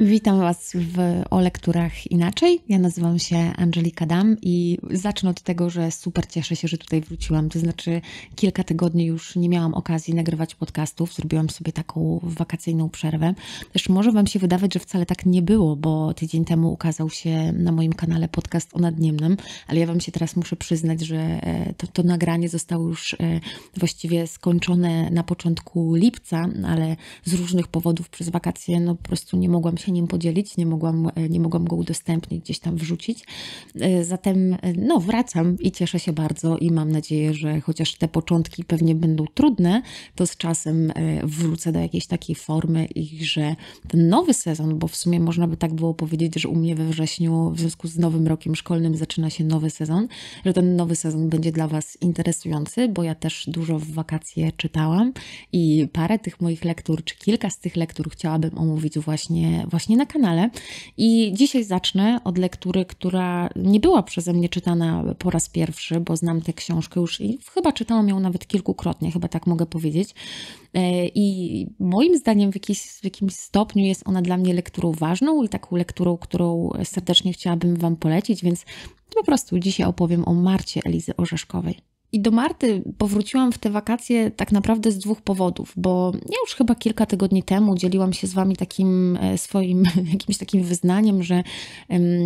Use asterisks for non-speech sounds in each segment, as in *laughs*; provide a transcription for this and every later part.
Witam Was w O Lekturach Inaczej. Ja nazywam się Angelika Dam i zacznę od tego, że super cieszę się, że tutaj wróciłam. To znaczy, kilka tygodni już nie miałam okazji nagrywać podcastów, zrobiłam sobie taką wakacyjną przerwę. Też może Wam się wydawać, że wcale tak nie było, bo tydzień temu ukazał się na moim kanale podcast o nadniemnym, ale ja Wam się teraz muszę przyznać, że e, to, to nagranie zostało już e, właściwie skończone na początku lipca, ale z różnych powodów przez wakacje no po prostu nie mogłam się się nim podzielić, nie mogłam, e, nie mogłam go udostępnić, gdzieś tam wrzucić. E, zatem e, no, wracam i cieszę się bardzo i mam nadzieję, że chociaż te początki pewnie będą trudne, to z czasem wrócę do jakiejś takiej formy i że ten nowy sezon, bo w sumie można by tak było powiedzieć, że u mnie we wrześniu w związku z nowym rokiem szkolnym zaczyna się nowy sezon, że ten nowy sezon będzie dla Was interesujący, bo ja też dużo w wakacje czytałam i parę tych moich lektur, czy kilka z tych lektur chciałabym omówić właśnie, właśnie właśnie na kanale. I dzisiaj zacznę od lektury, która nie była przeze mnie czytana po raz pierwszy, bo znam tę książkę już i chyba czytałam ją nawet kilkukrotnie, chyba tak mogę powiedzieć. E, I moim zdaniem w, jakiś, w jakimś stopniu jest ona dla mnie lekturą ważną i taką lekturą, którą serdecznie chciałabym Wam polecić, więc po prostu dzisiaj opowiem o Marcie Elizy Orzeszkowej. I do Marty powróciłam w te wakacje tak naprawdę z dwóch powodów, bo ja już chyba kilka tygodni temu dzieliłam się z Wami takim e, swoim, *laughs* jakimś takim wyznaniem, że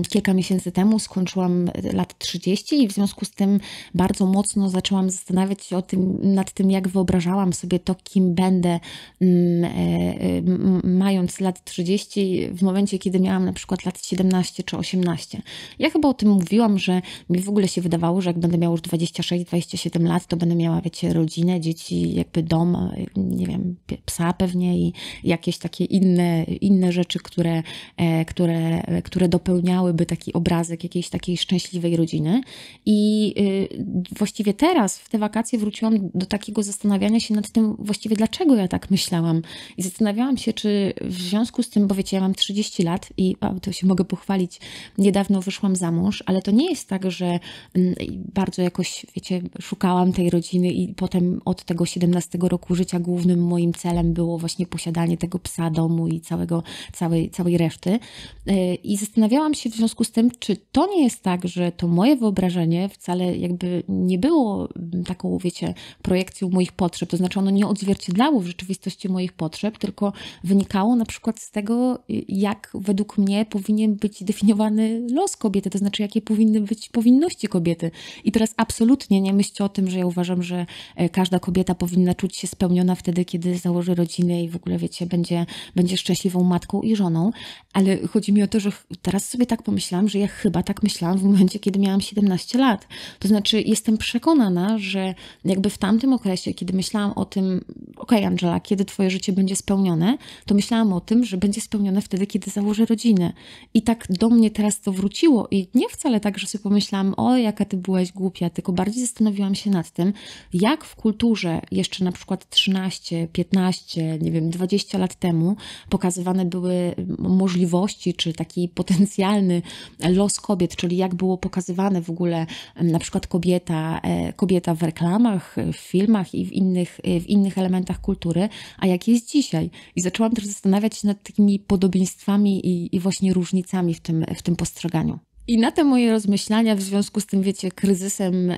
kilka miesięcy temu skończyłam e, lat 30 i w związku z tym bardzo mocno zaczęłam zastanawiać się o tym, nad tym, jak wyobrażałam sobie to, kim będę mm, e, mając lat 30 w momencie, kiedy miałam na przykład lat 17 czy 18. Ja chyba o tym mówiłam, że mi w ogóle się wydawało, że jak będę miała już 26, 27, 27 lat, to będę miała, wiecie, rodzinę, dzieci, jakby dom, nie wiem, psa pewnie i jakieś takie inne, inne rzeczy, które, e, które, które dopełniałyby taki obrazek jakiejś takiej szczęśliwej rodziny. I y, właściwie teraz, w te wakacje, wróciłam do takiego zastanawiania się nad tym, właściwie dlaczego ja tak myślałam. I zastanawiałam się, czy w związku z tym, bo wiecie, ja mam 30 lat i o, to się mogę pochwalić, niedawno wyszłam za mąż, ale to nie jest tak, że mm, bardzo jakoś, wiecie, szukałam tej rodziny i potem od tego 17 roku życia głównym moim celem było właśnie posiadanie tego psa, domu i całego, całej, całej reszty. E, I zastanawiałam się w związku z tym, czy to nie jest tak, że to moje wyobrażenie wcale jakby nie było mm, taką, wiecie, projekcją moich potrzeb, to znaczy ono nie odzwierciedlało w rzeczywistości moich potrzeb, tylko wynikało na przykład z tego, y, jak według mnie powinien być definiowany los kobiety, to znaczy jakie powinny być powinności kobiety. I teraz absolutnie nie myślę, o tym, że ja uważam, że e, każda kobieta powinna czuć się spełniona wtedy, kiedy założy rodzinę i w ogóle, wiecie, będzie, będzie szczęśliwą matką i żoną. Ale chodzi mi o to, że teraz sobie tak pomyślałam, że ja chyba tak myślałam w momencie, kiedy miałam 17 lat. To znaczy, jestem przekonana, że jakby w tamtym okresie, kiedy myślałam o tym, OK, Angela, kiedy Twoje życie będzie spełnione, to myślałam o tym, że będzie spełnione wtedy, kiedy założę rodzinę. I tak do mnie teraz to wróciło. I nie wcale tak, że sobie pomyślałam, o, jaka ty byłaś głupia, tylko bardziej zastanowiłam się nad tym, jak w kulturze jeszcze na przykład 13, 15, nie wiem, 20 lat temu pokazywane były możliwości, czy taki potencjalny los kobiet, czyli jak było pokazywane w ogóle na przykład kobieta, e, kobieta w reklamach, w filmach i w innych, e, w innych elementach kultury, a jak jest dzisiaj. I zaczęłam też zastanawiać się nad takimi podobieństwami i, i właśnie różnicami w tym, w tym postrzeganiu. I na te moje rozmyślania w związku z tym, wiecie, kryzysem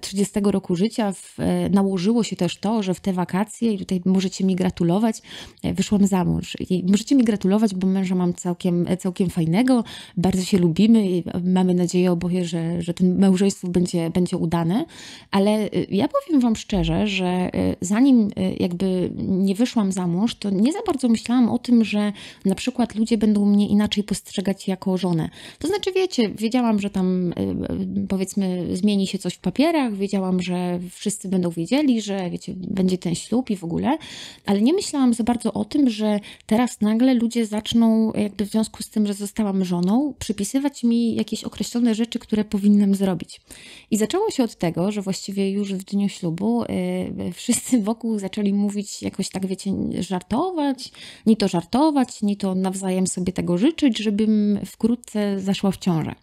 30 e, roku życia w, e, nałożyło się też to, że w te wakacje, i tutaj możecie mi gratulować, e, wyszłam za mąż. I możecie mi gratulować, bo męża mam całkiem, całkiem fajnego, bardzo się lubimy i mamy nadzieję oboje, że, że to małżeństwo będzie, będzie udane. Ale ja powiem Wam szczerze, że zanim jakby nie wyszłam za mąż, to nie za bardzo myślałam o tym, że na przykład ludzie będą mnie inaczej postrzegać jako żonę. To znaczy, wiecie, wiedziałam, że tam y, powiedzmy zmieni się coś w papierach, wiedziałam, że wszyscy będą wiedzieli, że wiecie, będzie ten ślub i w ogóle, ale nie myślałam za bardzo o tym, że teraz nagle ludzie zaczną jakby w związku z tym, że zostałam żoną, przypisywać mi jakieś określone rzeczy, które powinnam zrobić. I zaczęło się od tego, że właściwie już w dniu ślubu y, y, wszyscy wokół zaczęli mówić jakoś tak, wiecie, żartować, ni to żartować, ni to nawzajem sobie tego życzyć, żebym wkrótce zaszła w ciążę.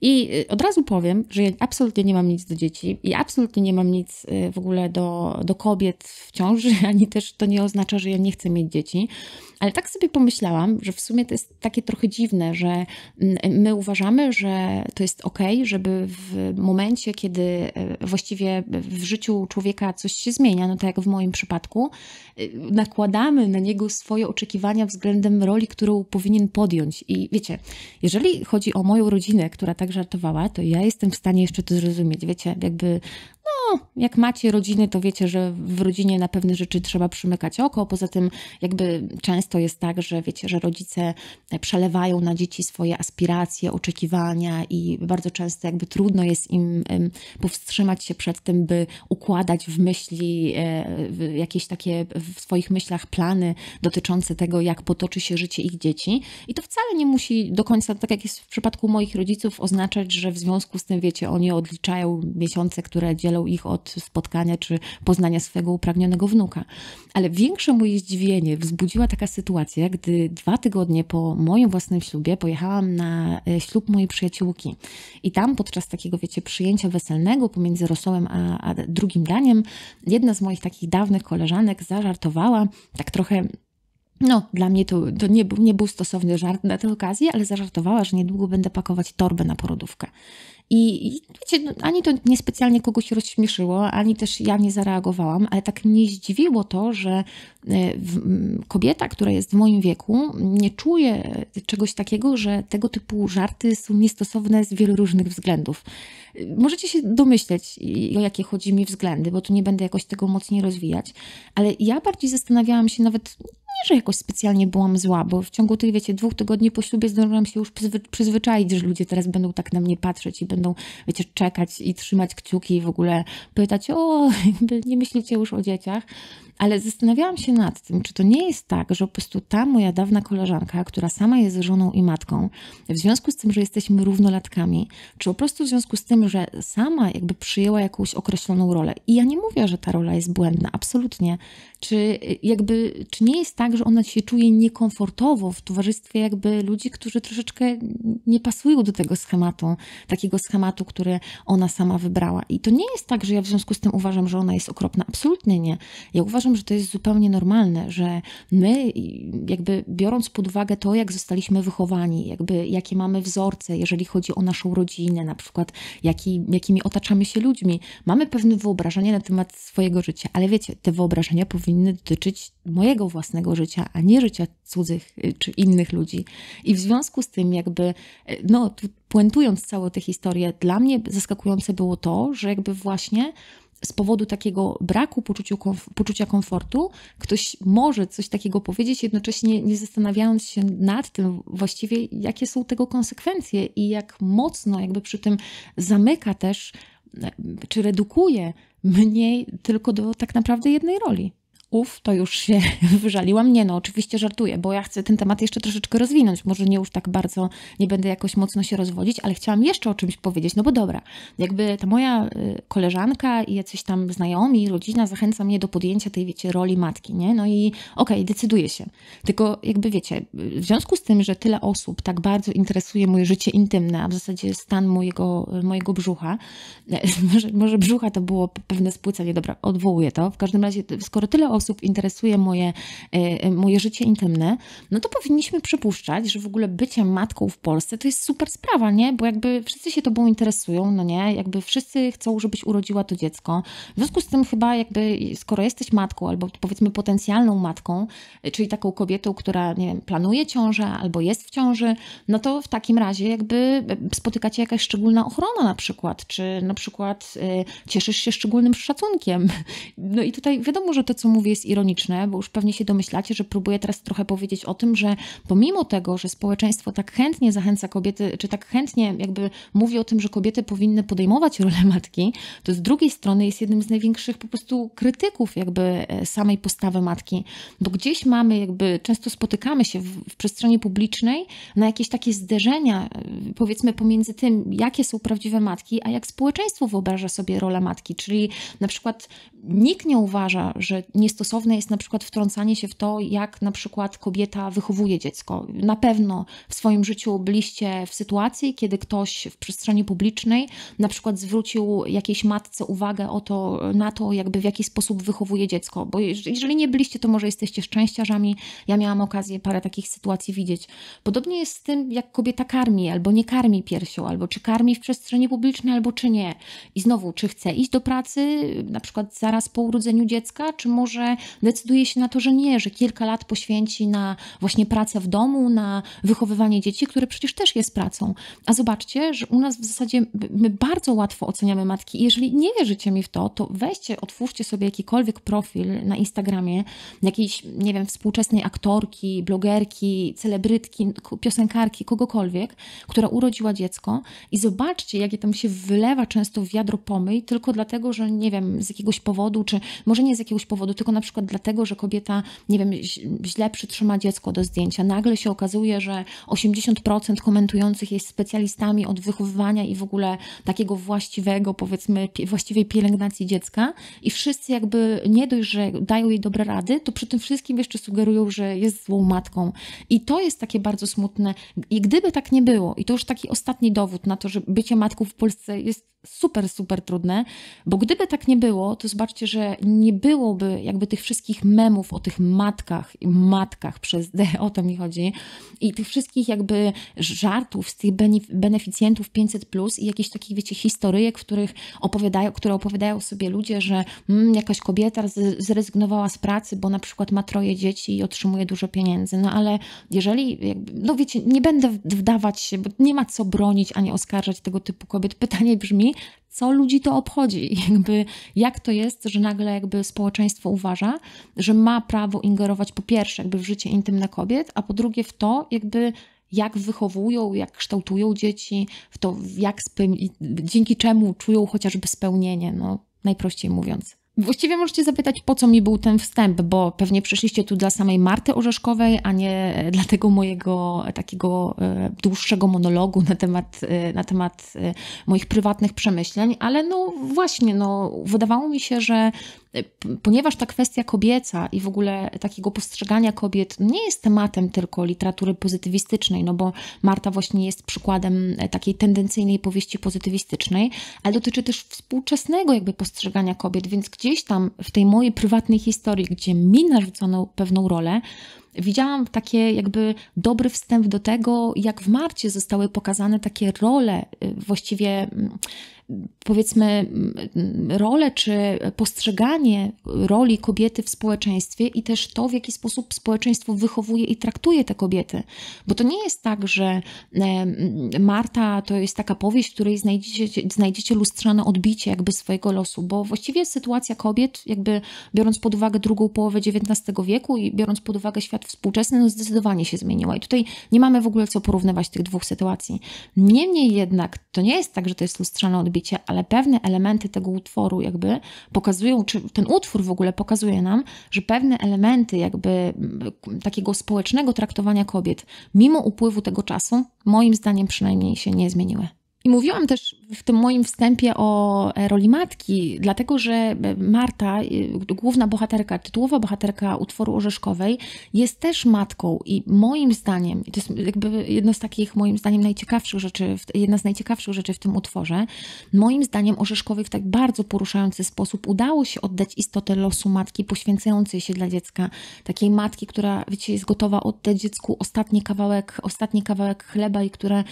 I y, od razu powiem, że ja absolutnie nie mam nic do dzieci i absolutnie nie mam nic w ogóle do, do kobiet w ciąży, *laughs* ani też to nie oznacza, że ja nie chcę mieć dzieci. Ale tak sobie pomyślałam, że w sumie to jest takie trochę dziwne, że mm, my uważamy, że to jest ok, żeby w momencie, kiedy e, właściwie w życiu człowieka coś się zmienia, no tak jak w moim przypadku, e, nakładamy na niego swoje oczekiwania względem roli, którą powinien podjąć. I wiecie, jeżeli chodzi o moją rodzinę, która tak żartowała, to ja jestem w stanie jeszcze to zrozumieć. Wiecie, jakby no, jak macie rodziny, to wiecie, że w rodzinie na pewne rzeczy trzeba przymykać oko. Poza tym, jakby często jest tak, że wiecie, że rodzice przelewają na dzieci swoje aspiracje, oczekiwania i bardzo często jakby trudno jest im powstrzymać się przed tym, by układać w myśli e, jakieś takie w swoich myślach plany dotyczące tego, jak potoczy się życie ich dzieci. I to wcale nie musi do końca, tak jak jest w przypadku moich rodziców, oznaczać, że w związku z tym, wiecie, oni odliczają miesiące, które dzielą ich od spotkania czy poznania swego upragnionego wnuka. Ale większe moje zdziwienie wzbudziła taka sytuacja, gdy dwa tygodnie po moim własnym ślubie pojechałam na e, ślub mojej przyjaciółki. I tam podczas takiego, wiecie, przyjęcia weselnego pomiędzy rosołem a, a drugim daniem, jedna z moich takich dawnych koleżanek zażartowała, tak trochę no, dla mnie to, to nie, był, nie był stosowny żart na tę okazję, ale zażartowała, że niedługo będę pakować torbę na porodówkę. I, wiecie, no, ani to niespecjalnie kogoś rozśmieszyło, ani też ja nie zareagowałam, ale tak mnie zdziwiło to, że e, w, kobieta, która jest w moim wieku, nie czuje czegoś takiego, że tego typu żarty są niestosowne z wielu różnych względów. Możecie się domyśleć, o jakie chodzi mi względy, bo tu nie będę jakoś tego mocniej rozwijać, ale ja bardziej zastanawiałam się nawet nie, że jakoś specjalnie byłam zła, bo w ciągu tych, wiecie, dwóch tygodni po ślubie zdążyłam się już przyzwy przyzwyczaić, że ludzie teraz będą tak na mnie patrzeć i będą, wiecie, czekać i trzymać kciuki i w ogóle pytać, o, *laughs* jakby nie myślicie już o dzieciach. Ale zastanawiałam się nad tym, czy to nie jest tak, że po prostu ta moja dawna koleżanka, która sama jest żoną i matką, w związku z tym, że jesteśmy równolatkami, czy po prostu w związku z tym, że sama jakby przyjęła jakąś określoną rolę. I ja nie mówię, że ta rola jest błędna, absolutnie. Czy jakby, czy nie jest tak, tak, że ona się czuje niekomfortowo w towarzystwie jakby ludzi, którzy troszeczkę nie pasują do tego schematu, takiego schematu, który ona sama wybrała. I to nie jest tak, że ja w związku z tym uważam, że ona jest okropna. Absolutnie nie. Ja uważam, że to jest zupełnie normalne, że my jakby biorąc pod uwagę to, jak zostaliśmy wychowani, jakby jakie mamy wzorce, jeżeli chodzi o naszą rodzinę, na przykład jaki, jakimi otaczamy się ludźmi, mamy pewne wyobrażenia na temat swojego życia, ale wiecie, te wyobrażenia powinny dotyczyć mojego własnego życia, a nie życia cudzych y, czy innych ludzi. I w związku z tym, jakby, y, no, puentując całą tę historię, dla mnie zaskakujące było to, że jakby właśnie z powodu takiego braku poczucia komfortu, ktoś może coś takiego powiedzieć, jednocześnie nie zastanawiając się nad tym właściwie, jakie są tego konsekwencje i jak mocno jakby przy tym zamyka też, y, czy redukuje mniej tylko do tak naprawdę jednej roli to już się *laughs* wyżaliłam. Nie no, oczywiście żartuję, bo ja chcę ten temat jeszcze troszeczkę rozwinąć. Może nie już tak bardzo, nie będę jakoś mocno się rozwodzić, ale chciałam jeszcze o czymś powiedzieć. No bo dobra, jakby ta moja y, koleżanka i jacyś tam znajomi, rodzina zachęca mnie do podjęcia tej, wiecie, roli matki, nie? No i okej, okay, decyduję się. Tylko jakby wiecie, w związku z tym, że tyle osób tak bardzo interesuje moje życie intymne, a w zasadzie stan mojego, mojego brzucha, *laughs* może, może brzucha to było pewne spłycenie, dobra, odwołuję to. W każdym razie, skoro tyle osób osób interesuje moje, e, e, moje życie intymne, no to powinniśmy przypuszczać, że w ogóle bycie matką w Polsce to jest super sprawa, nie? Bo jakby wszyscy się tobą interesują, no nie? Jakby wszyscy chcą, żebyś urodziła to dziecko. W związku z tym chyba jakby, skoro jesteś matką albo powiedzmy potencjalną matką, e, czyli taką kobietą, która, nie wiem, planuje ciążę albo jest w ciąży, no to w takim razie jakby spotykacie jakaś szczególna ochrona na przykład, czy na przykład cieszysz się szczególnym szacunkiem. *laughs* No i tutaj wiadomo, że to, co mówię, mówię, jest ironiczne, bo już pewnie się domyślacie, że próbuję teraz trochę powiedzieć o tym, że pomimo tego, że społeczeństwo tak chętnie zachęca kobiety, czy tak chętnie jakby mówi o tym, że kobiety powinny podejmować rolę matki, to z drugiej strony jest jednym z największych po prostu krytyków jakby e, samej postawy matki, bo gdzieś mamy jakby, często spotykamy się w, w przestrzeni publicznej na jakieś takie zderzenia, e, powiedzmy pomiędzy tym, jakie są prawdziwe matki, a jak społeczeństwo wyobraża sobie rolę matki, czyli na przykład nikt nie uważa, że nie niestosowne jest na przykład wtrącanie się w to, jak na przykład kobieta wychowuje dziecko. Na pewno w swoim życiu byliście w sytuacji, kiedy ktoś w przestrzeni publicznej na przykład zwrócił jakiejś matce uwagę o to, na to, jakby w jaki sposób wychowuje dziecko. Bo jeżeli nie byliście, to może jesteście szczęściarzami. Ja miałam okazję parę takich sytuacji widzieć. Podobnie jest z tym, jak kobieta karmi albo nie karmi piersią, albo czy karmi w przestrzeni publicznej, albo czy nie. I znowu, czy chce iść do pracy, na przykład zaraz po urodzeniu dziecka, czy może że decyduje się na to, że nie, że kilka lat poświęci na właśnie pracę w domu, na wychowywanie dzieci, które przecież też jest pracą. A zobaczcie, że u nas w zasadzie my bardzo łatwo oceniamy matki. Jeżeli nie wierzycie mi w to, to weźcie, otwórzcie sobie jakikolwiek profil na Instagramie jakiejś, nie wiem, współczesnej aktorki, blogerki, celebrytki, piosenkarki, kogokolwiek, która urodziła dziecko i zobaczcie, jakie tam się wylewa często wiadro pomyj, tylko dlatego, że nie wiem, z jakiegoś powodu, czy może nie z jakiegoś powodu, tylko na przykład dlatego, że kobieta, nie wiem, źle przytrzyma dziecko do zdjęcia. Nagle się okazuje, że 80% komentujących jest specjalistami od wychowywania i w ogóle takiego właściwego, powiedzmy, właściwej pielęgnacji dziecka i wszyscy jakby nie dość, że dają jej dobre rady, to przy tym wszystkim jeszcze sugerują, że jest złą matką. I to jest takie bardzo smutne. I gdyby tak nie było, i to już taki ostatni dowód na to, że bycie matką w Polsce jest super, super trudne, bo gdyby tak nie było, to zobaczcie, że nie byłoby jakby tych wszystkich memów o tych matkach, i matkach przez D, o to mi chodzi, i tych wszystkich jakby żartów z tych beneficjentów 500 plus i jakichś takich, wiecie, historyjek, w których opowiadają, które opowiadają sobie ludzie, że mm, jakaś kobieta zrezygnowała z pracy, bo na przykład ma troje dzieci i otrzymuje dużo pieniędzy. No ale jeżeli, jakby, no wiecie, nie będę wdawać się, bo nie ma co bronić ani oskarżać tego typu kobiet. Pytanie brzmi, co ludzi to obchodzi, *laughs* jakby jak to jest, że nagle jakby społeczeństwo uważa, że ma prawo ingerować po pierwsze jakby w życie intymne kobiet, a po drugie w to jakby jak wychowują, jak kształtują dzieci, w to jak dzięki czemu czują chociażby spełnienie, no najprościej mówiąc. Właściwie możecie zapytać, po co mi był ten wstęp, bo pewnie przyszliście tu dla samej Marty Orzeszkowej, a nie e, dla tego mojego e, takiego e, dłuższego monologu na temat, na temat moich prywatnych przemyśleń, ale no właśnie, no, wydawało mi się, że Y, ponieważ ta kwestia kobieca i w ogóle takiego postrzegania kobiet nie jest tematem tylko literatury pozytywistycznej, no bo Marta właśnie jest przykładem e, takiej tendencyjnej powieści pozytywistycznej, ale dotyczy też współczesnego jakby postrzegania kobiet, więc gdzieś tam w tej mojej prywatnej historii, gdzie mi narzucono pewną rolę, widziałam takie jakby dobry wstęp do tego, jak w Marcie zostały pokazane takie role, y, właściwie mm, powiedzmy, rolę czy postrzeganie roli kobiety w społeczeństwie i też to, w jaki sposób społeczeństwo wychowuje i traktuje te kobiety. Bo to nie jest tak, że Marta to jest taka powieść, w której znajdziecie, znajdziecie lustrzane odbicie jakby swojego losu, bo właściwie sytuacja kobiet, jakby biorąc pod uwagę drugą połowę XIX wieku i biorąc pod uwagę świat współczesny, no zdecydowanie się zmieniła. I tutaj nie mamy w ogóle co porównywać tych dwóch sytuacji. Niemniej jednak to nie jest tak, że to jest lustrzane odbicie, ale pewne elementy tego utworu jakby pokazują, czy ten utwór w ogóle pokazuje nam, że pewne elementy jakby mm, takiego społecznego traktowania kobiet, mimo upływu tego czasu, moim zdaniem przynajmniej się nie zmieniły. I mówiłam też w tym moim wstępie o e, roli matki, dlatego że e, Marta, e, główna bohaterka, tytułowa bohaterka utworu Orzeszkowej, jest też matką i moim zdaniem, to jest jakby jedno z takich moim zdaniem najciekawszych rzeczy, jedna z najciekawszych rzeczy w tym utworze, moim zdaniem Orzeszkowej w tak bardzo poruszający sposób udało się oddać istotę losu matki poświęcającej się dla dziecka, takiej matki, która, wiecie, jest gotowa oddać dziecku ostatni kawałek, ostatni kawałek chleba i które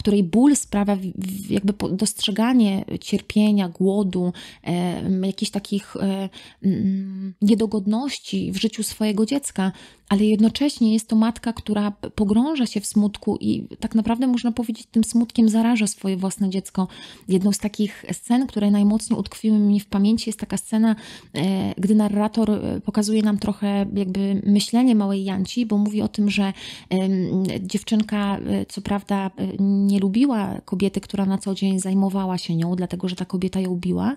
której ból sprawia jakby dostrzeganie cierpienia, głodu, e, jakichś takich e, niedogodności w życiu swojego dziecka, ale jednocześnie jest to matka, która pogrąża się w smutku i tak naprawdę można powiedzieć, tym smutkiem zaraża swoje własne dziecko. Jedną z takich scen, które najmocniej utkwiły mi w pamięci, jest taka scena, e, gdy narrator e, pokazuje nam trochę jakby myślenie małej Janci, bo mówi o tym, że dziewczynka e, co prawda nie lubiła kobiety, która na co dzień zajmowała się nią, dlatego że ta kobieta ją biła,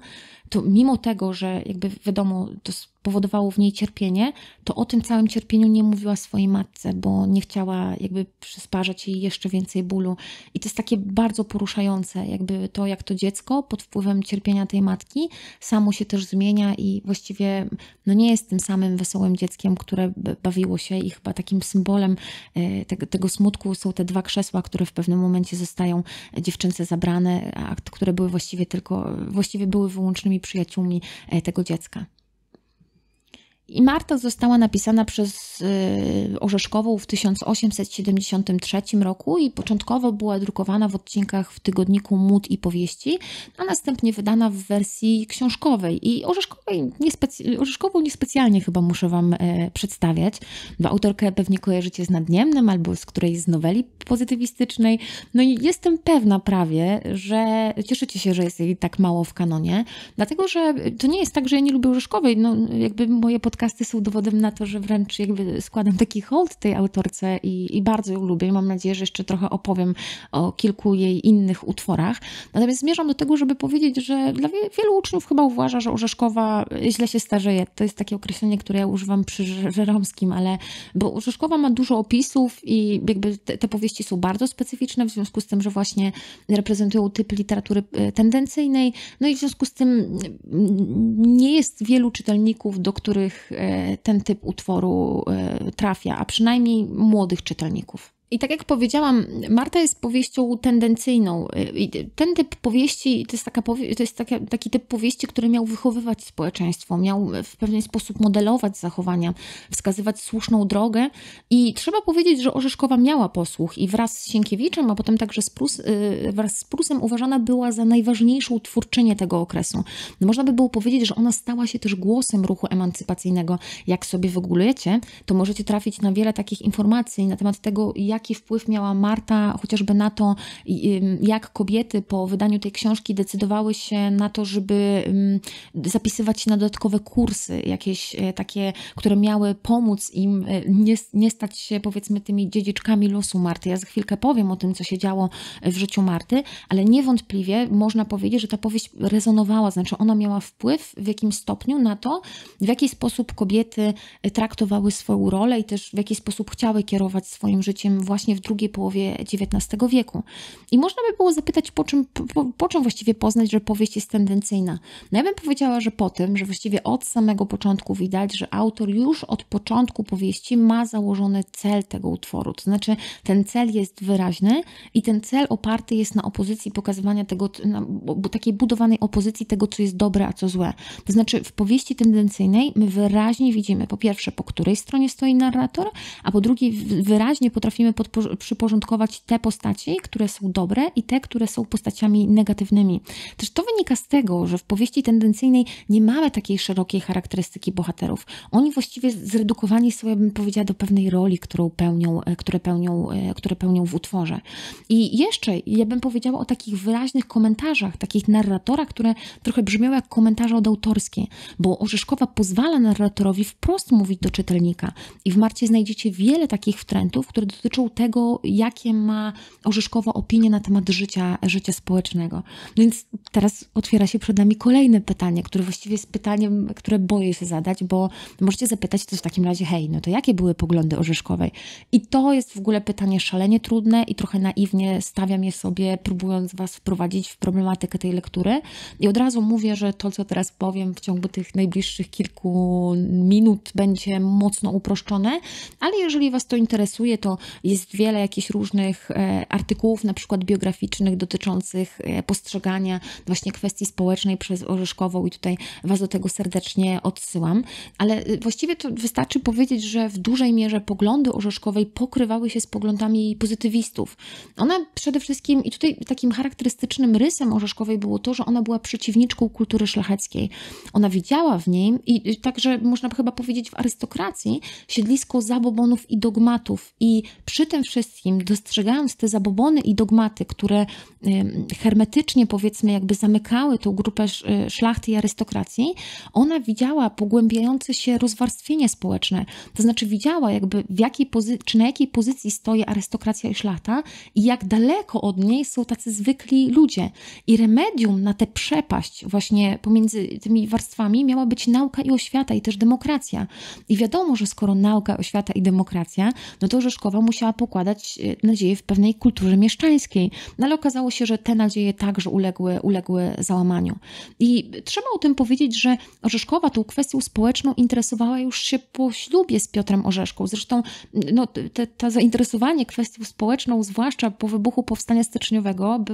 to mimo tego, że jakby wiadomo, to spowodowało w niej cierpienie, to o tym całym cierpieniu nie mówiła swojej matce, bo nie chciała jakby przysparzać jej jeszcze więcej bólu. I to jest takie bardzo poruszające, jakby to, jak to dziecko pod wpływem cierpienia tej matki samo się też zmienia i właściwie no nie jest tym samym wesołym dzieckiem, które bawiło się i chyba takim symbolem e, tego, tego smutku są te dwa krzesła, które w pewnym momencie zostają e, dziewczynce zabrane, a które były właściwie tylko, właściwie były wyłącznymi przyjaciółmi e, tego dziecka. I Marta została napisana przez y, Orzeszkową w 1873 roku i początkowo była drukowana w odcinkach w tygodniku Mód i Powieści, a następnie wydana w wersji książkowej. I Orzeszkowej niespecy- Orzeszkową niespecjalnie chyba muszę Wam e, przedstawiać, bo autorkę pewnie kojarzycie z Nadniemnym albo z którejś z noweli pozytywistycznej. No i jestem pewna prawie, że cieszycie się, że jest jej tak mało w kanonie, dlatego że to nie jest tak, że ja nie lubię Orzeszkowej. No, jakby moje pod podcasty są dowodem na to, że wręcz jakby składam taki hołd tej autorce i, i bardzo ją lubię. mam nadzieję, że jeszcze trochę opowiem o kilku jej innych utworach. Natomiast zmierzam do tego, żeby powiedzieć, że dla wielu uczniów chyba uważa, że Orzeszkowa źle się starzeje. To jest takie określenie, które ja używam przy Żeromskim, ale bo Orzeszkowa ma dużo opisów i jakby te, te powieści są bardzo specyficzne w związku z tym, że właśnie reprezentują typ literatury e, tendencyjnej. No i w związku z tym mm, nie jest wielu czytelników, do których E, ten typ utworu e, trafia, a przynajmniej młodych czytelników. I tak jak powiedziałam, Marta jest powieścią tendencyjną. Ten typ powieści to jest, taka powie to jest taka, taki typ powieści, który miał wychowywać społeczeństwo, miał w pewien sposób modelować zachowania, wskazywać słuszną drogę. I trzeba powiedzieć, że Orzeszkowa miała posłuch i wraz z Sienkiewiczem, a potem także z Prus, y, wraz z Prusem uważana była za najważniejszą twórczynię tego okresu. No można by było powiedzieć, że ona stała się też głosem ruchu emancypacyjnego. Jak sobie wygulujecie, to możecie trafić na wiele takich informacji na temat tego, jak jaki wpływ miała Marta chociażby na to, jak kobiety po wydaniu tej książki decydowały się na to, żeby zapisywać się na dodatkowe kursy, jakieś e, takie, które miały pomóc im e, nie, nie stać się powiedzmy tymi dziedziczkami losu Marty. Ja za chwilkę powiem o tym, co się działo e, w życiu Marty, ale niewątpliwie można powiedzieć, że ta powieść rezonowała, znaczy ona miała wpływ w jakimś stopniu na to, w jaki sposób kobiety traktowały swoją rolę i też w jaki sposób chciały kierować swoim życiem właśnie właśnie w drugiej połowie XIX wieku. I można by było zapytać, po czym, po, po czym właściwie poznać, że powieść jest tendencyjna. No ja bym powiedziała, że po tym, że właściwie od samego początku widać, że autor już od początku powieści ma założony cel tego utworu. To znaczy, ten cel jest wyraźny i ten cel oparty jest na opozycji pokazywania tego, na takiej budowanej opozycji tego, co jest dobre, a co złe. To znaczy, w powieści tendencyjnej my wyraźnie widzimy, po pierwsze, po której stronie stoi narrator, a po drugiej, wyraźnie potrafimy przyporządkować te postaci, które są dobre i te, które są postaciami negatywnymi. Też to wynika z tego, że w powieści tendencyjnej nie mamy takiej szerokiej charakterystyki bohaterów. Oni właściwie zredukowani są, ja bym powiedziała, do pewnej roli, którą pełnią, e, które, pełnią, e, które pełnią w utworze. I jeszcze ja bym powiedziała o takich wyraźnych komentarzach, takich narratorach, które trochę brzmiały jak komentarze autorskie, bo Orzeszkowa pozwala narratorowi wprost mówić do czytelnika. I w Marcie znajdziecie wiele takich wtrętów, które dotyczą tego, jakie ma Orzeszkowa opinie na temat życia, życia społecznego. No więc teraz otwiera się przed nami kolejne pytanie, które właściwie jest pytaniem, które boję się zadać, bo możecie zapytać to w takim razie, hej, no to jakie były poglądy Orzeszkowej? I to jest w ogóle pytanie szalenie trudne i trochę naiwnie stawiam je sobie, próbując Was wprowadzić w problematykę tej lektury. I od razu mówię, że to, co teraz powiem w ciągu tych najbliższych kilku minut będzie mocno uproszczone, ale jeżeli Was to interesuje, to jest wiele jakichś różnych e, artykułów, na przykład biograficznych, dotyczących e, postrzegania właśnie kwestii społecznej przez Orzeszkową i tutaj Was do tego serdecznie odsyłam. Ale e, właściwie to wystarczy powiedzieć, że w dużej mierze poglądy Orzeszkowej pokrywały się z poglądami pozytywistów. Ona przede wszystkim, i tutaj takim charakterystycznym rysem Orzeszkowej było to, że ona była przeciwniczką kultury szlacheckiej. Ona widziała w niej, i także można chyba powiedzieć w arystokracji, siedlisko zabobonów i dogmatów i przy przy tym wszystkim, dostrzegając te zabobony i dogmaty, które hermetycznie, powiedzmy, jakby zamykały tą grupę e, szlachty i arystokracji, ona widziała pogłębiające się rozwarstwienie społeczne. To znaczy, widziała, jakby w jakiej czy na jakiej pozycji stoi arystokracja i szlachta i jak daleko od niej są tacy zwykli ludzie. I remedium na tę przepaść, właśnie pomiędzy tymi warstwami, miała być nauka i oświata, i też demokracja. I wiadomo, że skoro nauka, oświata i demokracja, no to Rzeszkowa musiała pokładać y, nadzieję w pewnej kulturze mieszczańskiej. No ale okazało się, że te nadzieje także uległy, uległy załamaniu. I trzeba o tym powiedzieć, że Orzeszkowa tą kwestią społeczną interesowała już się po ślubie z Piotrem Orzeszką. Zresztą no, to zainteresowanie kwestią społeczną, zwłaszcza po wybuchu Powstania Styczniowego, by,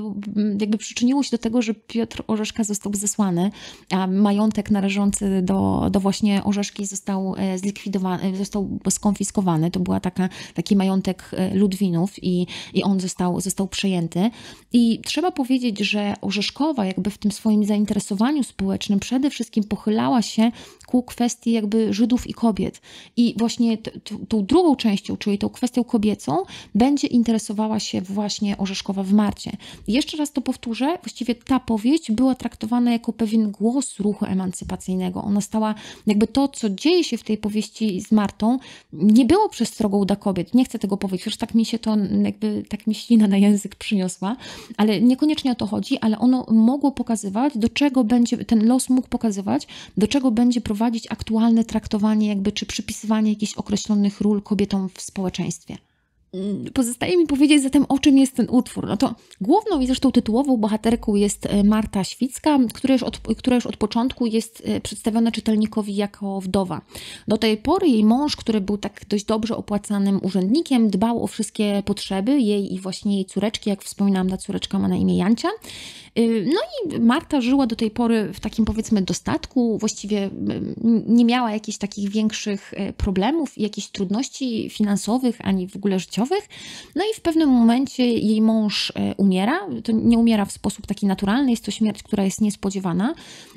jakby przyczyniło się do tego, że Piotr Orzeszka został zesłany, a majątek należący do, do właśnie Orzeszki został e, zlikwidowany, został skonfiskowany. To była taka, taki majątek E, Ludwinów i, i on został, został przejęty. I trzeba powiedzieć, że Orzeszkowa jakby w tym swoim zainteresowaniu społecznym przede wszystkim pochylała się ku kwestii jakby Żydów i kobiet. I właśnie tą drugą częścią, czyli tą kwestią kobiecą, będzie interesowała się właśnie Orzeszkowa w Marcie. Jeszcze raz to powtórzę, właściwie ta powieść była traktowana jako pewien głos ruchu emancypacyjnego. Ona stała, jakby to, co dzieje się w tej powieści z Martą, nie było przestrogą dla kobiet. Nie chcę tego powiedzieć, już tak mi się to, jakby tak mi ślina na język przyniosła, ale niekoniecznie o to chodzi, ale ono mogło pokazywać, do czego będzie, ten los mógł pokazywać, do czego będzie prowadził prowadzić aktualne traktowanie jakby czy przypisywanie jakichś określonych ról kobietom w społeczeństwie. Mm, pozostaje mi powiedzieć zatem, o czym jest ten utwór. No to główną i zresztą tytułową bohaterką jest e, Marta Świcka, która już, od, która już od początku jest e, przedstawiona czytelnikowi jako wdowa. Do tej pory jej mąż, który był tak dość dobrze opłacanym urzędnikiem, dbał o wszystkie potrzeby jej i właśnie jej córeczki, jak wspominałam, ta córeczka ma na imię Jancia. Y, no i Marta żyła do tej pory w takim powiedzmy dostatku, właściwie nie miała jakichś takich większych e, problemów, jakichś trudności finansowych, ani w ogóle życiowych no i w pewnym momencie jej mąż e, umiera. To nie umiera w sposób taki naturalny, jest to śmierć, która jest niespodziewana.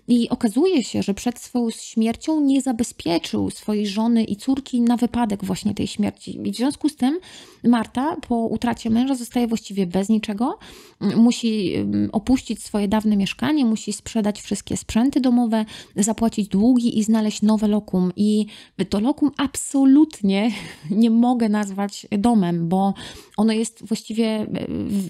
I okazuje się, że przed swoją śmiercią nie zabezpieczył swojej żony i córki na wypadek właśnie tej śmierci. I w związku z tym Marta po utracie męża zostaje właściwie bez niczego. Musi mm, opuścić swoje dawne mieszkanie, musi sprzedać wszystkie sprzęty domowe, zapłacić długi i znaleźć nowe lokum. I to lokum absolutnie *laughs* nie mogę nazwać domem, bo ono jest właściwie e,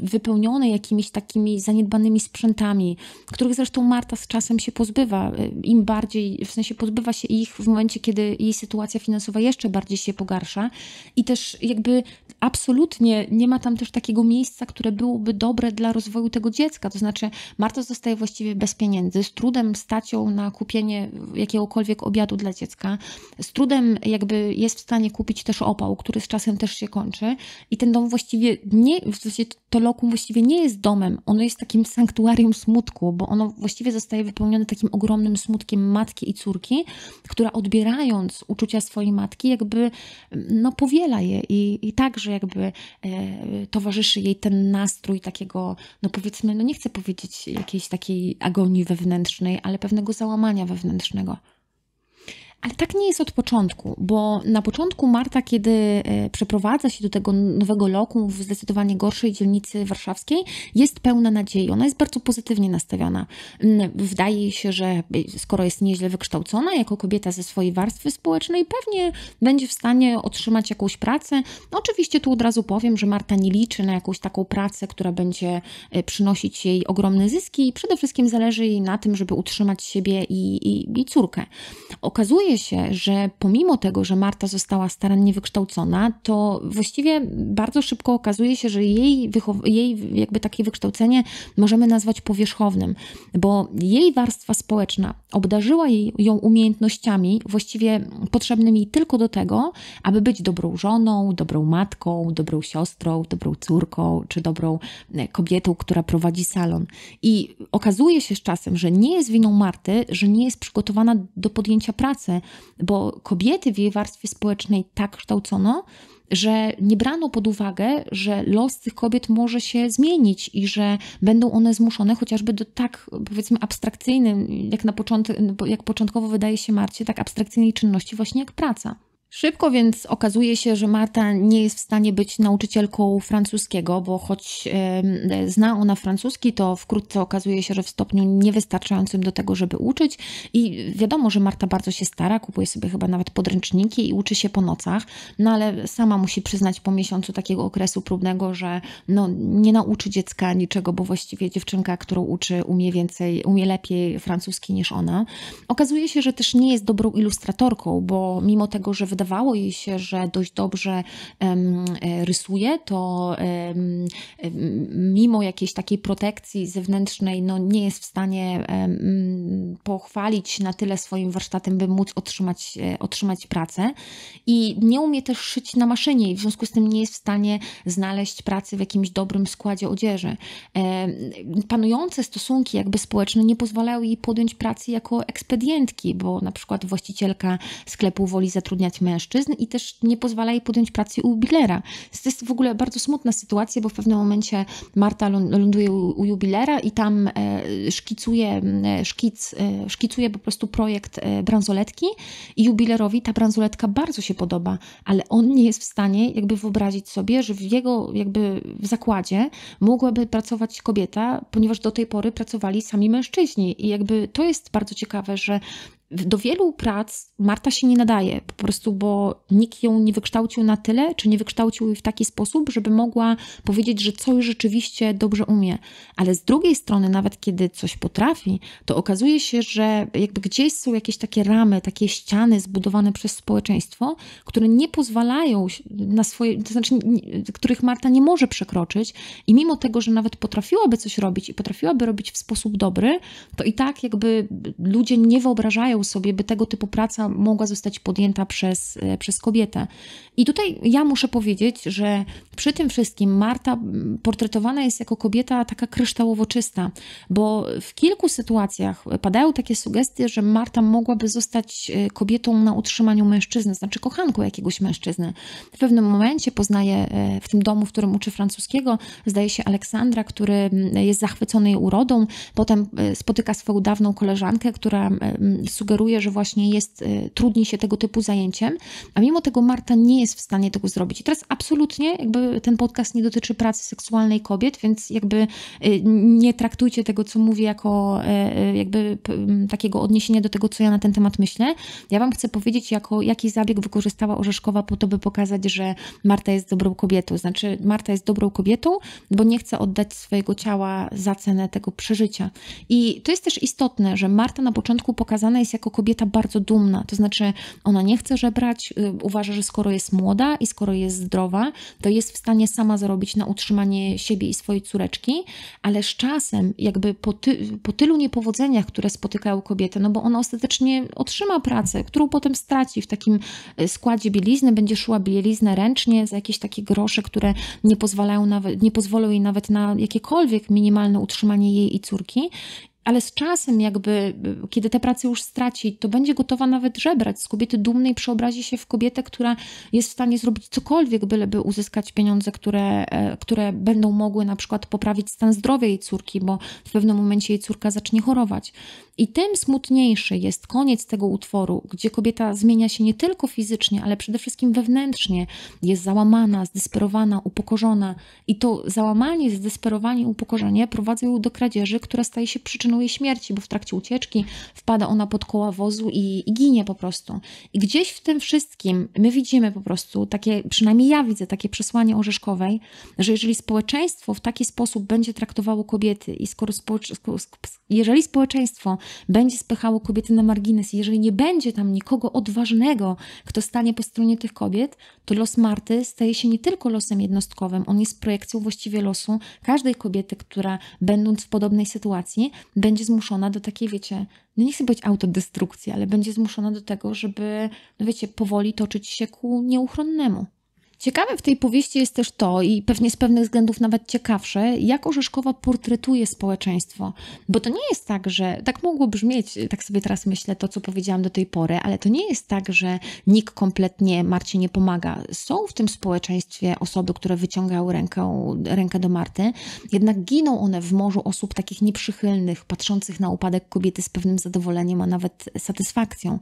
wypełnione jakimiś takimi zaniedbanymi sprzętami, których zresztą Marta z czasem się pozbywa. E, Im bardziej, w sensie pozbywa się ich w momencie, kiedy jej sytuacja finansowa jeszcze bardziej się pogarsza i też jakby absolutnie nie ma tam też takiego miejsca, które byłoby dobre dla rozwoju tego dziecka. To znaczy Marta zostaje właściwie bez pieniędzy, z trudem stać ją na kupienie jakiegokolwiek obiadu dla dziecka, z trudem jakby jest w stanie kupić też opał, który z czasem też się kończy i ten dom właściwie nie, w sensie to lokum właściwie nie jest domem, ono jest takim sanktuarium smutku, bo ono właściwie zostaje wypełnione takim ogromnym smutkiem matki i córki, która odbierając uczucia swojej matki, jakby no, powiela je i, i także jakby e, towarzyszy jej ten nastrój takiego, no powiedzmy, no nie chcę powiedzieć jakiejś takiej agonii wewnętrznej, ale pewnego załamania wewnętrznego. Ale tak nie jest od początku, bo na początku Marta, kiedy e, przeprowadza się do tego nowego lokum w zdecydowanie gorszej dzielnicy warszawskiej, jest pełna nadziei. Ona jest bardzo pozytywnie nastawiona. Mm, wydaje się, że e, skoro jest nieźle wykształcona jako kobieta ze swojej warstwy społecznej, pewnie będzie w stanie otrzymać jakąś pracę. No, oczywiście tu od razu powiem, że Marta nie liczy na jakąś taką pracę, która będzie e, przynosić jej ogromne zyski i przede wszystkim zależy jej na tym, żeby utrzymać siebie i, i, i córkę. Okazuje okazuje się, że pomimo tego, że Marta została starannie wykształcona, to właściwie bardzo szybko okazuje się, że jej, jej jakby takie wykształcenie możemy nazwać powierzchownym, bo jej warstwa społeczna obdarzyła jej, ją umiejętnościami właściwie potrzebnymi tylko do tego, aby być dobrą żoną, dobrą matką, dobrą siostrą, dobrą córką czy dobrą e, kobietą, która prowadzi salon. I okazuje się z czasem, że nie jest winą Marty, że nie jest przygotowana do podjęcia pracy, bo kobiety w jej warstwie społecznej tak kształcono, że nie brano pod uwagę, że los tych kobiet może się zmienić i że będą one zmuszone chociażby do tak, powiedzmy, abstrakcyjnej, jak, na począt, jak początkowo wydaje się Marcie, tak abstrakcyjnej czynności właśnie jak praca. Szybko więc okazuje się, że Marta nie jest w stanie być nauczycielką francuskiego, bo choć zna ona francuski, to wkrótce okazuje się, że w stopniu niewystarczającym do tego, żeby uczyć. I wiadomo, że Marta bardzo się stara, kupuje sobie chyba nawet podręczniki i uczy się po nocach, no ale sama musi przyznać po miesiącu takiego okresu próbnego, że no, nie nauczy dziecka niczego, bo właściwie dziewczynka, którą uczy, umie więcej, umie lepiej francuski niż ona. Okazuje się, że też nie jest dobrą ilustratorką, bo mimo tego, że wydaje wydawało jej się, że dość dobrze e, rysuje, to mimo jakiejś takiej protekcji zewnętrznej no, nie jest w stanie pochwalić na tyle swoim warsztatem, by móc otrzymać, e, otrzymać pracę. I nie umie też szyć na maszynie i w związku z tym nie jest w stanie znaleźć pracy w jakimś dobrym składzie odzieży. Panujące stosunki jakby społeczne nie pozwalały jej podjąć pracy jako ekspedientki, bo na przykład właścicielka sklepu woli zatrudniać mężczyzn, mężczyzn i też nie pozwala jej podjąć pracy u Jubilera. To jest w ogóle bardzo smutna sytuacja, bo w pewnym momencie Marta ląduje u Jubilera i tam e, szkicuje, e, szkic, e, szkicuje po prostu projekt bransoletki i Jubilerowi ta bransoletka bardzo się podoba, ale on nie jest w stanie jakby wyobrazić sobie, że w jego jakby w zakładzie mogłaby pracować kobieta, ponieważ do tej pory pracowali sami mężczyźni i jakby to jest bardzo ciekawe, że do wielu prac Marta się nie nadaje, po prostu, bo nikt ją nie wykształcił na tyle, czy nie wykształcił jej w taki sposób, żeby mogła powiedzieć, że coś rzeczywiście dobrze umie. Ale z drugiej strony, nawet kiedy coś potrafi, to okazuje się, że jakby gdzieś są jakieś takie ramy, takie ściany zbudowane przez społeczeństwo, które nie pozwalają na swoje, to znaczy, których Marta nie może przekroczyć, i mimo tego, że nawet potrafiłaby coś robić i potrafiłaby robić w sposób dobry, to i tak jakby ludzie nie wyobrażają wyobrażał sobie, by tego typu praca mogła zostać podjęta przez, e, przez kobietę. I tutaj ja muszę powiedzieć, że przy tym wszystkim Marta portretowana jest jako kobieta taka kryształowo czysta, bo w kilku sytuacjach padają takie sugestie, że Marta mogłaby zostać e, kobietą na utrzymaniu mężczyzny, znaczy kochanką jakiegoś mężczyzny. W pewnym momencie poznaje e, w tym domu, w którym uczy francuskiego, zdaje się Aleksandra, który jest zachwycony jej urodą, potem spotyka swoją dawną koleżankę, która sugeruje, sugeruje, że właśnie jest y, trudniej się tego typu zajęciem, a mimo tego Marta nie jest w stanie tego zrobić. I teraz absolutnie jakby ten podcast nie dotyczy pracy seksualnej kobiet, więc jakby y, nie traktujcie tego, co mówię, jako y, jakby takiego odniesienia do tego, co ja na ten temat myślę. Ja Wam chcę powiedzieć, jako, jaki zabieg wykorzystała Orzeszkowa po to, by pokazać, że Marta jest dobrą kobietą. Znaczy, Marta jest dobrą kobietą, bo nie chce oddać swojego ciała za cenę tego przeżycia. I to jest też istotne, że Marta na początku pokazana jest jest jako kobieta bardzo dumna. To znaczy, ona nie chce żebrać, y, uważa, że skoro jest młoda i skoro jest zdrowa, to jest w stanie sama zarobić na utrzymanie siebie i swojej córeczki, ale z czasem, jakby po, ty, po tylu niepowodzeniach, które spotykają kobietę, no bo ona ostatecznie otrzyma pracę, którą potem straci w takim y, składzie bielizny, będzie szła bieliznę ręcznie za jakieś takie grosze, które nie pozwalają nawet, nie pozwolą jej nawet na jakiekolwiek minimalne utrzymanie jej i córki ale z czasem, jakby, kiedy tę pracę już straci, to będzie gotowa nawet żebrać z kobiety dumnej, przeobrazi się w kobietę, która jest w stanie zrobić cokolwiek, byleby uzyskać pieniądze, które, e, które będą mogły na przykład poprawić stan zdrowia jej córki, bo w pewnym momencie jej córka zacznie chorować. I tym smutniejszy jest koniec tego utworu, gdzie kobieta zmienia się nie tylko fizycznie, ale przede wszystkim wewnętrznie. Jest załamana, zdesperowana, upokorzona. I to załamanie, zdesperowanie, upokorzenie prowadzi ją do kradzieży, która staje się przyczyną dokonuje śmierci, bo w trakcie ucieczki wpada ona pod koła wozu i, i ginie po prostu. I gdzieś w tym wszystkim my widzimy po prostu takie, przynajmniej ja widzę takie przesłanie orzeszkowej, że jeżeli społeczeństwo w taki sposób będzie traktowało kobiety i skoro społecz... jeżeli społeczeństwo będzie spychało kobiety na margines, jeżeli nie będzie tam nikogo odważnego, kto stanie po stronie tych kobiet, to los Marty staje się nie tylko losem jednostkowym, on jest projekcją właściwie losu każdej kobiety, która będąc w podobnej sytuacji, będzie zmuszona do takiej, wiecie, no nie chcę powiedzieć autodestrukcji, ale będzie zmuszona do tego, żeby, no wiecie, powoli toczyć się ku nieuchronnemu. Ciekawe w tej powieści jest też to, i pewnie z pewnych względów nawet ciekawsze, jak Orzeszkowa portretuje społeczeństwo. Bo to nie jest tak, że tak mogło brzmieć, tak sobie teraz myślę, to co powiedziałam do tej pory, ale to nie jest tak, że nikt kompletnie Marcie nie pomaga. Są w tym społeczeństwie osoby, które wyciągały rękę, rękę do Marty, jednak giną one w morzu osób takich nieprzychylnych, patrzących na upadek kobiety z pewnym zadowoleniem, a nawet satysfakcją.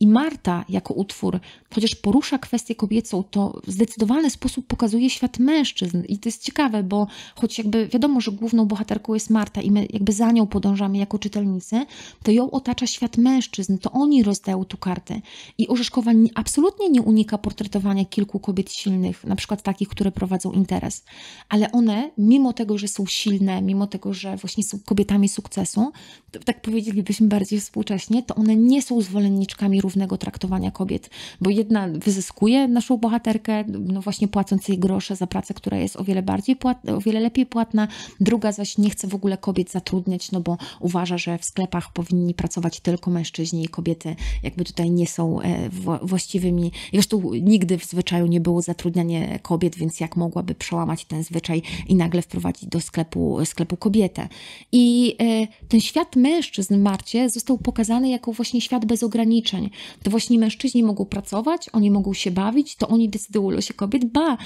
I Marta, jako utwór, chociaż porusza kwestię kobiecą, to zdecydowanie zdecydowany sposób pokazuje świat mężczyzn. I to jest ciekawe, bo choć jakby wiadomo, że główną bohaterką jest Marta i my jakby za nią podążamy jako czytelnicy, to ją otacza świat mężczyzn. To oni rozdają tu karty I Orzeszkowa absolutnie nie unika portretowania kilku kobiet silnych, na przykład takich, które prowadzą interes. Ale one, mimo tego, że są silne, mimo tego, że właśnie są kobietami sukcesu, to, tak powiedzielibyśmy bardziej współcześnie, to one nie są zwolenniczkami równego traktowania kobiet, bo jedna wyzyskuje naszą bohaterkę, no właśnie płacąc jej grosze za pracę, która jest o wiele bardziej płatna, o wiele lepiej płatna. Druga zaś nie chce w ogóle kobiet zatrudniać, no bo uważa, że w sklepach powinni pracować tylko mężczyźni i kobiety jakby tutaj nie są e, właściwymi. Zresztą nigdy w zwyczaju nie było zatrudnianie kobiet, więc jak mogłaby przełamać ten zwyczaj i nagle wprowadzić do sklepu, sklepu kobietę. I e, ten świat mężczyzn, Marcie, został pokazany jako właśnie świat bez ograniczeń. To właśnie mężczyźni mogą pracować, oni mogą się bawić, to oni decydują się kobiet, ba,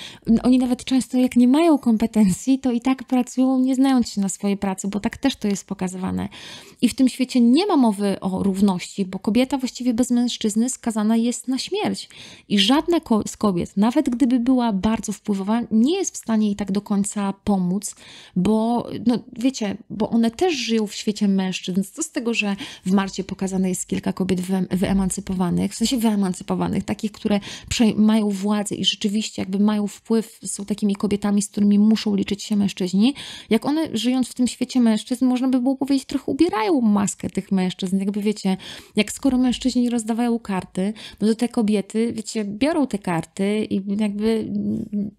oni nawet często jak nie mają kompetencji, to i tak pracują nie znając się na swojej pracy, bo tak też to jest pokazywane. I w tym świecie nie ma mowy o równości, bo kobieta właściwie bez mężczyzny skazana jest na śmierć. I żadna ko z kobiet, nawet gdyby była bardzo wpływowa, nie jest w stanie jej tak do końca pomóc, bo, no wiecie, bo one też żyją w świecie mężczyzn. Co z tego, że w Marcie pokazane jest kilka kobiet wyemancypowanych, w sensie wyemancypowanych, takich, które mają władzę i rzeczywiście rzeczywiście jakby mają wpływ, są takimi kobietami, z którymi muszą liczyć się mężczyźni, jak one żyjąc w tym świecie mężczyzn, można by było powiedzieć, trochę ubierają maskę tych mężczyzn. Jakby wiecie, jak skoro mężczyźni rozdawają karty, no to te kobiety, wiecie, biorą te karty i jakby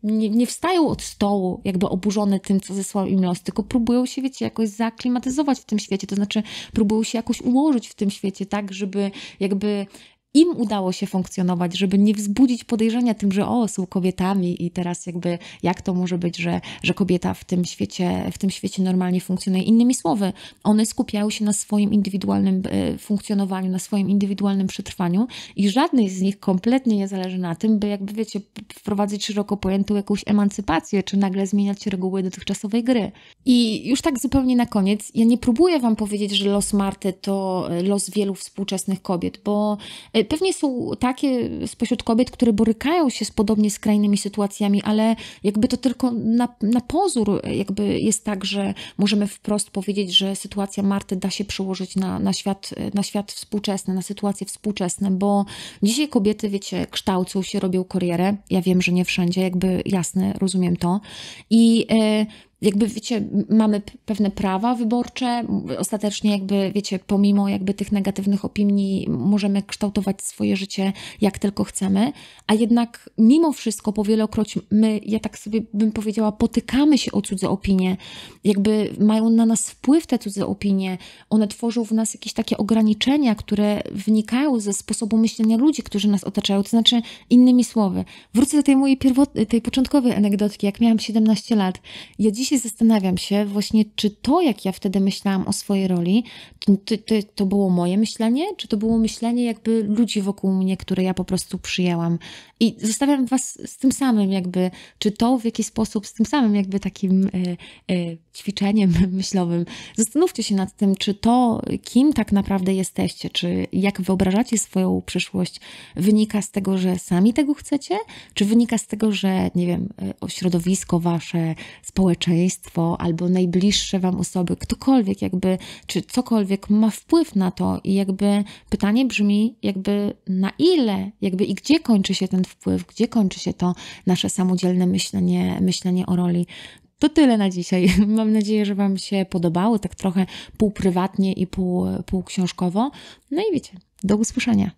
nie, nie wstają od stołu, jakby oburzone tym, co zesłał im los, tylko próbują się, wiecie, jakoś zaklimatyzować w tym świecie, to znaczy próbują się jakoś ułożyć w tym świecie, tak, żeby jakby im udało się funkcjonować, żeby nie wzbudzić podejrzenia tym, że o, są kobietami i teraz jakby jak to może być, że, że kobieta w tym, świecie, w tym świecie normalnie funkcjonuje. Innymi słowy, one skupiały się na swoim indywidualnym e, funkcjonowaniu, na swoim indywidualnym przetrwaniu i żadnej z nich kompletnie nie zależy na tym, by jakby wiecie, wprowadzić szeroko pojętą jakąś emancypację, czy nagle zmieniać reguły dotychczasowej gry. I już tak zupełnie na koniec, ja nie próbuję Wam powiedzieć, że los Marty to e, los wielu współczesnych kobiet, bo e, Pewnie są takie spośród kobiet, które borykają się z podobnie skrajnymi sytuacjami, ale jakby to tylko na, na pozór jakby jest tak, że możemy wprost powiedzieć, że sytuacja Marty da się przełożyć na, na, świat, na świat współczesny, na sytuacje współczesne, bo dzisiaj kobiety, wiecie, kształcą się, robią karierę. Ja wiem, że nie wszędzie, jakby jasne, rozumiem to. I e, jakby wiecie, mamy pewne prawa wyborcze, ostatecznie jakby wiecie, pomimo jakby tych negatywnych opinii możemy kształtować swoje życie jak tylko chcemy, a jednak mimo wszystko po wielokroć my, ja tak sobie bym powiedziała, potykamy się o cudze opinie, jakby mają na nas wpływ te cudze opinie, one tworzą w nas jakieś takie ograniczenia, które wnikają ze sposobu myślenia ludzi, którzy nas otaczają, to znaczy innymi słowy, wrócę do tej mojej pierwotnej, tej początkowej anegdotki, jak miałam 17 lat, ja dzisiaj dzisiaj zastanawiam się właśnie, czy to, jak ja wtedy myślałam o swojej roli, to, to, to było moje myślenie, czy to było myślenie jakby ludzi wokół mnie, które ja po prostu przyjęłam. I zostawiam Was z tym samym jakby, czy to w jakiś sposób, z tym samym jakby takim y, y, ćwiczeniem *laughs* myślowym. Zastanówcie się nad tym, czy to, kim tak naprawdę jesteście, czy jak wyobrażacie swoją przyszłość, wynika z tego, że sami tego chcecie, czy wynika z tego, że, nie wiem, e, środowisko Wasze, społeczeństwo, rodzeństwo albo najbliższe Wam osoby, ktokolwiek jakby, czy cokolwiek ma wpływ na to i jakby pytanie brzmi jakby na ile, jakby i gdzie kończy się ten wpływ, gdzie kończy się to nasze samodzielne myślenie, myślenie o roli. To tyle na dzisiaj. *laughs* Mam nadzieję, że Wam się podobało, tak trochę półprywatnie i pół, półksiążkowo. No i wiecie, do usłyszenia.